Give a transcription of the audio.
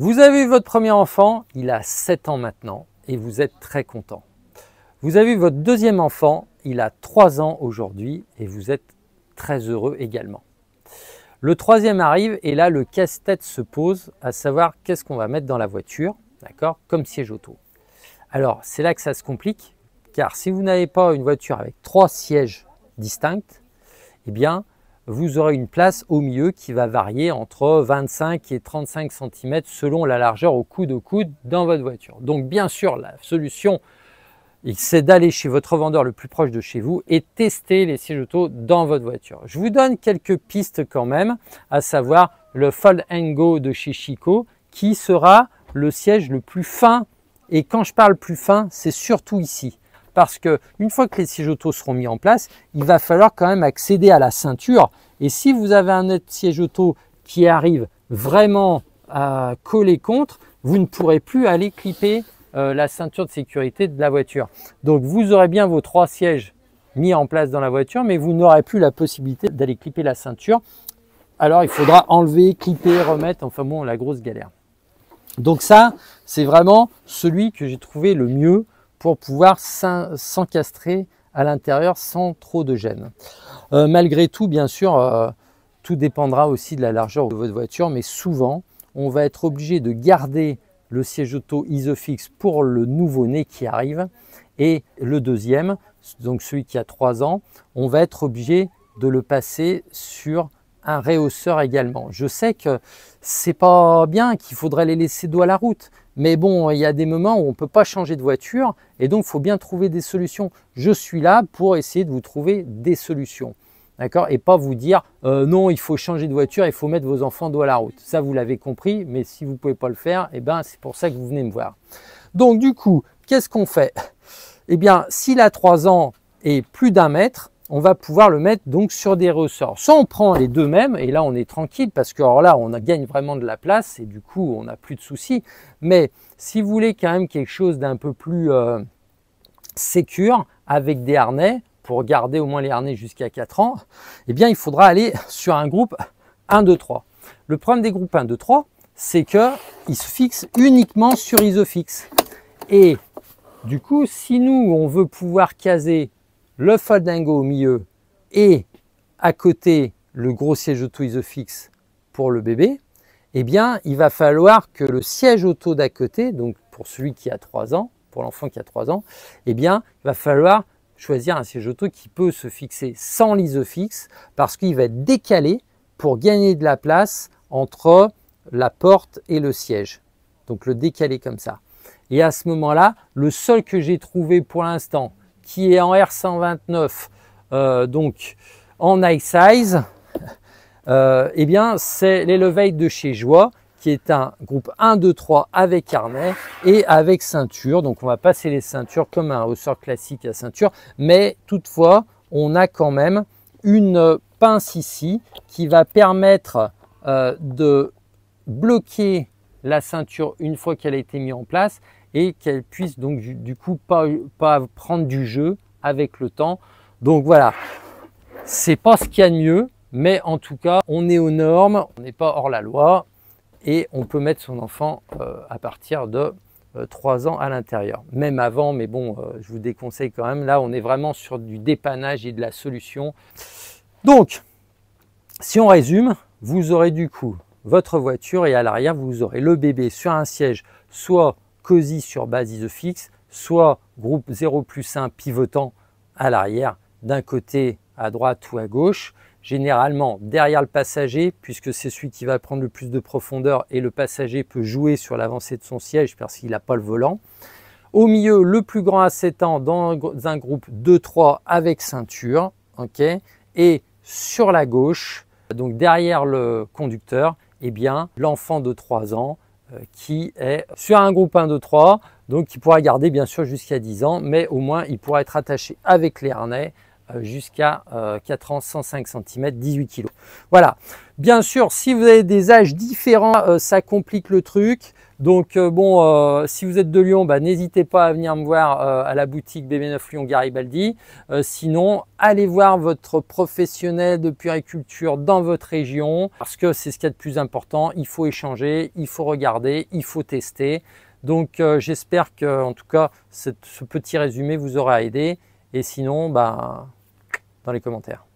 Vous avez votre premier enfant, il a 7 ans maintenant, et vous êtes très content. Vous avez votre deuxième enfant, il a 3 ans aujourd'hui, et vous êtes très heureux également. Le troisième arrive, et là, le casse-tête se pose, à savoir qu'est-ce qu'on va mettre dans la voiture, d'accord, comme siège auto. Alors, c'est là que ça se complique, car si vous n'avez pas une voiture avec trois sièges distincts, eh bien, vous aurez une place au milieu qui va varier entre 25 et 35 cm selon la largeur au coude au coude dans votre voiture. Donc bien sûr, la solution, c'est d'aller chez votre vendeur le plus proche de chez vous et tester les sièges auto dans votre voiture. Je vous donne quelques pistes quand même, à savoir le Fold and Go de chez Chico qui sera le siège le plus fin. Et quand je parle plus fin, c'est surtout ici parce que une fois que les sièges auto seront mis en place, il va falloir quand même accéder à la ceinture. Et si vous avez un autre siège auto qui arrive vraiment à coller contre, vous ne pourrez plus aller clipper euh, la ceinture de sécurité de la voiture. Donc vous aurez bien vos trois sièges mis en place dans la voiture, mais vous n'aurez plus la possibilité d'aller clipper la ceinture. Alors il faudra enlever, clipper, remettre, enfin bon, la grosse galère. Donc ça, c'est vraiment celui que j'ai trouvé le mieux pour pouvoir s'encastrer à l'intérieur sans trop de gêne. Euh, malgré tout, bien sûr, euh, tout dépendra aussi de la largeur de votre voiture, mais souvent, on va être obligé de garder le siège auto isofix pour le nouveau-né qui arrive, et le deuxième, donc celui qui a 3 ans, on va être obligé de le passer sur un réhausseur également. Je sais que c'est pas bien, qu'il faudrait les laisser dos à la route, mais bon, il y a des moments où on ne peut pas changer de voiture et donc il faut bien trouver des solutions. Je suis là pour essayer de vous trouver des solutions. D'accord Et pas vous dire euh, non, il faut changer de voiture, il faut mettre vos enfants dos à la route. Ça, vous l'avez compris, mais si vous ne pouvez pas le faire, eh ben, c'est pour ça que vous venez me voir. Donc, du coup, qu'est-ce qu'on fait Eh bien, s'il a 3 ans et plus d'un mètre, on va pouvoir le mettre donc sur des ressorts. Soit on prend les deux mêmes, et là on est tranquille, parce que alors là on gagne vraiment de la place, et du coup on n'a plus de soucis. Mais si vous voulez quand même quelque chose d'un peu plus euh, avec des harnais, pour garder au moins les harnais jusqu'à 4 ans, eh bien il faudra aller sur un groupe 1, 2, 3. Le problème des groupes 1, 2, 3, c'est qu'ils se fixent uniquement sur isofix. Et du coup, si nous, on veut pouvoir caser le foldingo au milieu et à côté le gros siège auto isofix pour le bébé, eh bien, il va falloir que le siège auto d'à côté, donc pour celui qui a 3 ans, pour l'enfant qui a 3 ans, eh bien, il va falloir choisir un siège auto qui peut se fixer sans l'isofix parce qu'il va être décalé pour gagner de la place entre la porte et le siège. Donc le décaler comme ça. Et à ce moment-là, le seul que j'ai trouvé pour l'instant qui est en R129, euh, donc en high size, euh, eh bien c'est l'éleveille de chez Joie qui est un groupe 1, 2, 3 avec carnet et avec ceinture. Donc on va passer les ceintures comme un ressort classique à ceinture, mais toutefois on a quand même une pince ici qui va permettre euh, de bloquer la ceinture une fois qu'elle a été mise en place et qu'elle puisse donc du, coup pas, prendre du jeu avec le temps. Donc voilà, c'est pas ce qu'il y a de mieux, mais en tout cas, on est aux normes, on n'est pas hors la loi et on peut mettre son enfant euh, à partir de 3 euh, ans à l'intérieur. Même avant, mais bon, euh, je vous déconseille quand même. Là, on est vraiment sur du dépannage et de la solution. Donc, si on résume, vous aurez du coup votre voiture et à l'arrière, vous aurez le bébé sur un siège, soit COSI sur base isofix, soit groupe 0 plus 1 pivotant à l'arrière, d'un côté à droite ou à gauche, généralement derrière le passager, puisque c'est celui qui va prendre le plus de profondeur et le passager peut jouer sur l'avancée de son siège parce qu'il n'a pas le volant. Au milieu, le plus grand à 7 ans dans un groupe 2-3 avec ceinture. Okay et sur la gauche, donc derrière le conducteur, eh bien l'enfant de 3 ans euh, qui est sur un groupe 1, 2, 3, donc qui pourra garder bien sûr jusqu'à 10 ans, mais au moins il pourra être attaché avec les harnais euh, jusqu'à 4 euh, ans, 105 cm, 18 kg. Voilà. Bien sûr, si vous avez des âges différents, ça complique le truc. Donc euh, bon, euh, si vous êtes de Lyon, bah, n'hésitez pas à venir me voir euh, à la boutique BB9 Lyon Garibaldi. sinon, allez voir votre professionnel de puériculture dans votre région parce que c'est ce qu'il y a de plus important. Il faut échanger, il faut regarder, il faut tester. Donc j'espère que, en tout cas, ce petit résumé vous aura aidé. Et sinon, bah, dans les commentaires.